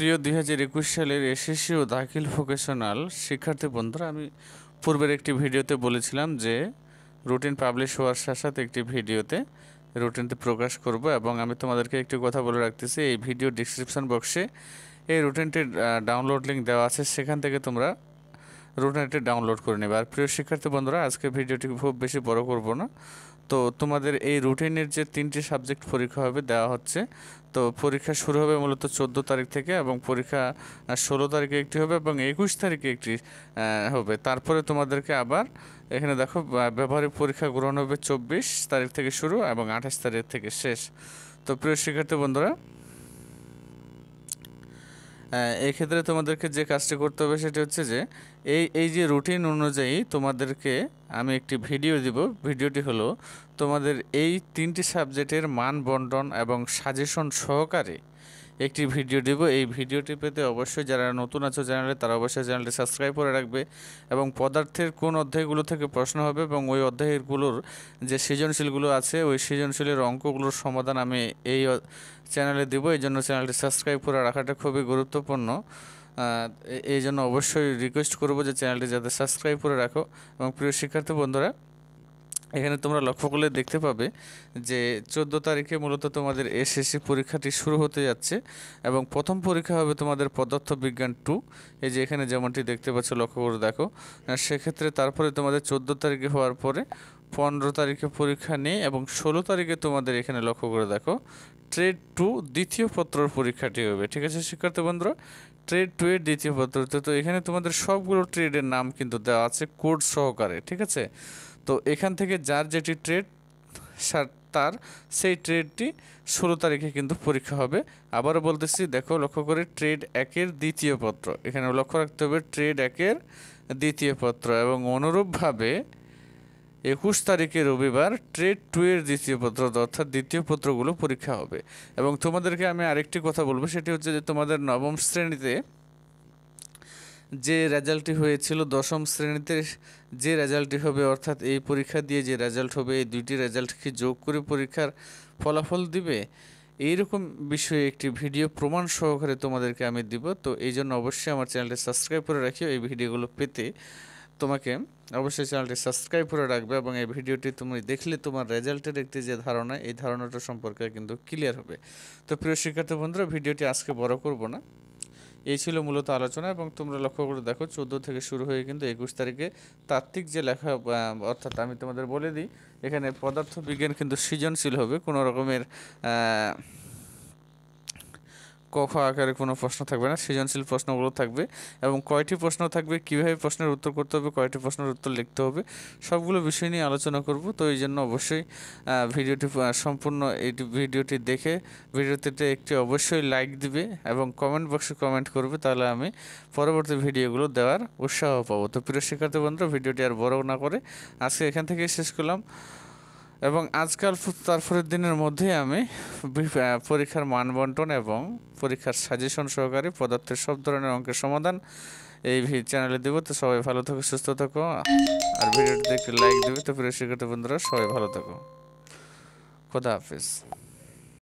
প্রিয় দুই হাজার একুশ সালের এসএসসি ও দাখিল ভোকেশনাল শিক্ষার্থী বন্ধুরা আমি পূর্বের একটি ভিডিওতে বলেছিলাম যে রুটিন পাবলিশ হওয়ার সাথে সাথে একটি ভিডিওতে রুটিনটি প্রকাশ করব এবং আমি তোমাদেরকে একটি কথা বলে রাখতেছি এই ভিডিও ডিসক্রিপশন বক্সে এই রুটিনটির ডাউনলোড লিঙ্ক দেওয়া আছে সেখান থেকে তোমরা রুটিনটি ডাউনলোড করে নেবে আর প্রিয় শিক্ষার্থী বন্ধুরা আজকে ভিডিওটি খুব বেশি বড় করব না তো তোমাদের এই রুটিনের যে তিনটি সাবজেক্ট পরীক্ষা হবে দেওয়া হচ্ছে তো পরীক্ষা শুরু হবে মূলত চোদ্দ তারিখ থেকে এবং পরীক্ষা ষোলো তারিখে একটি হবে এবং একুশ তারিখে একটি হবে তারপরে তোমাদেরকে আবার এখানে দেখো ব্যবহারিক পরীক্ষা গ্রহণ হবে চব্বিশ তারিখ থেকে শুরু এবং আঠাশ তারিখ থেকে শেষ তো প্রিয় শিক্ষার্থী বন্ধুরা এক্ষেত্রে তোমাদেরকে যে কাজটি করতে হবে সেটি হচ্ছে যে এই এই যে রুটিন অনুযায়ী তোমাদেরকে আমি একটি ভিডিও দিব ভিডিওটি হলো তোমাদের এই তিনটি সাবজেক্টের মান বন্টন এবং সাজেশন সহকারে একটি ভিডিও দিব এই ভিডিওটি পেতে অবশ্যই যারা নতুন আছো চ্যানেলে তারা অবশ্যই চ্যানেলটি সাবস্ক্রাইব করে রাখবে এবং পদার্থের কোন অধ্যায়গুলো থেকে প্রশ্ন হবে এবং ওই অধ্যায়গুলোর যে সৃজনশীলগুলো আছে ওই সৃজনশীলের অঙ্কগুলোর সমাধান আমি এই চ্যানেলে দেবো এই জন্য চ্যানেলটি সাবস্ক্রাইব করে রাখাটা খুবই গুরুত্বপূর্ণ এই জন্য অবশ্যই রিকোয়েস্ট করব যে চ্যানেলটি যাতে সাবস্ক্রাইব করে রাখো এবং প্রিয় শিক্ষার্থী বন্ধুরা এখানে তোমরা লক্ষ্য করলে দেখতে পাবে যে চোদ্দো তারিখে মূলত তোমাদের এসএসসি পরীক্ষাটি শুরু হতে যাচ্ছে এবং প্রথম পরীক্ষা হবে তোমাদের পদার্থ বিজ্ঞান টু এই যে এখানে যেমনটি দেখতে পাচ্ছ লক্ষ্য করে দেখো সেক্ষেত্রে তারপরে তোমাদের চোদ্দো তারিখে হওয়ার পরে পনেরো তারিখে পরীক্ষা নেই এবং ষোলো তারিখে তোমাদের এখানে লক্ষ্য করে দেখো ট্রেড টু দ্বিতীয় পত্রর পরীক্ষাটি হবে ঠিক আছে শিক্ষার্থী বন্ধুরা ট্রেড টু এর দ্বিতীয় পত্র তো এখানে তোমাদের সবগুলো ট্রেডের নাম কিন্তু দেওয়া আছে কোড সহকারে ঠিক আছে তো এখান থেকে যার যেটি ট্রেড তার সেই ট্রেডটি ষোলো তারিখে কিন্তু পরীক্ষা হবে আবারও বলতেছি দেখো লক্ষ্য করে ট্রেড একের দ্বিতীয় পত্র এখানে লক্ষ্য রাখতে হবে ট্রেড একের দ্বিতীয় পত্র এবং অনুরূপভাবে একুশ তারিখে রবিবার ট্রেড টু এর দ্বিতীয় পত্র অর্থাৎ দ্বিতীয় পত্রগুলো পরীক্ষা হবে এবং তোমাদেরকে আমি আরেকটি কথা বলবো সেটি হচ্ছে যে তোমাদের নবম শ্রেণীতে যে রেজাল্টটি হয়েছিল দশম শ্রেণীতে যে রেজাল্টটি হবে অর্থাৎ এই পরীক্ষা দিয়ে যে রেজাল্ট হবে এই দুইটি রেজাল্টকে যোগ করে পরীক্ষার ফলাফল দিবে এইরকম বিষয়ে একটি ভিডিও প্রমাণ সহকারে তোমাদেরকে আমি দিব তো এই জন্য অবশ্যই আমার চ্যানেলটি সাবস্ক্রাইব করে রাখিও এই ভিডিওগুলো পেতে তোমাকে অবশ্যই চ্যানেলটি সাবস্ক্রাইব করে রাখবে এবং এই ভিডিওটি তুমি দেখলে তোমার রেজাল্টের একটি যে ধারণা এই ধারণাটা সম্পর্কে কিন্তু ক্লিয়ার হবে তো প্রিয় শিক্ষার্থী বন্ধুরা ভিডিওটি আজকে বড় করব না এই ছিল মূলত আলোচনা এবং তোমরা লক্ষ্য করে দেখো চোদ্দো থেকে শুরু হয়ে কিন্তু একুশ তারিখে তাত্ত্বিক যে লেখা অর্থাৎ আমি তোমাদের বলে দিই এখানে পদার্থবিজ্ঞান কিন্তু সৃজনশীল হবে কোনো রকমের খ আকারে কোনো প্রশ্ন থাকবে না সৃজনশীল প্রশ্নগুলো থাকবে এবং কয়টি প্রশ্ন থাকবে কীভাবে প্রশ্নের উত্তর করতে হবে কয়টি প্রশ্নের উত্তর লিখতে হবে সবগুলো বিষয় নিয়ে আলোচনা করব তো এই জন্য অবশ্যই ভিডিওটি সম্পূর্ণ এই ভিডিওটি দেখে ভিডিওটিতে একটি অবশ্যই লাইক দিবে এবং কমেন্ট বক্সে কমেন্ট করবে তাহলে আমি পরবর্তী ভিডিওগুলো দেওয়ার উৎসাহ পাবো তো প্রিয় শিক্ষার্থী বন্ধুরা ভিডিওটি আর বড় না করে আজকে এখান থেকে শেষ করলাম এবং আজকাল তারপরের দিনের মধ্যেই আমি পরীক্ষার মান বন্টন এবং পরীক্ষার সাজেশন সহকারে পদার্থের সব ধরনের অঙ্কের সমাধান এই চ্যানেলে দেবো তো সবাই ভালো থাকো সুস্থ থাকো আর ভিডিওটি দেখে লাইক দেবে তো প্রিয় শিক্ষার্থী বন্ধুরা সবাই ভালো থাকো খোদা হাফিজ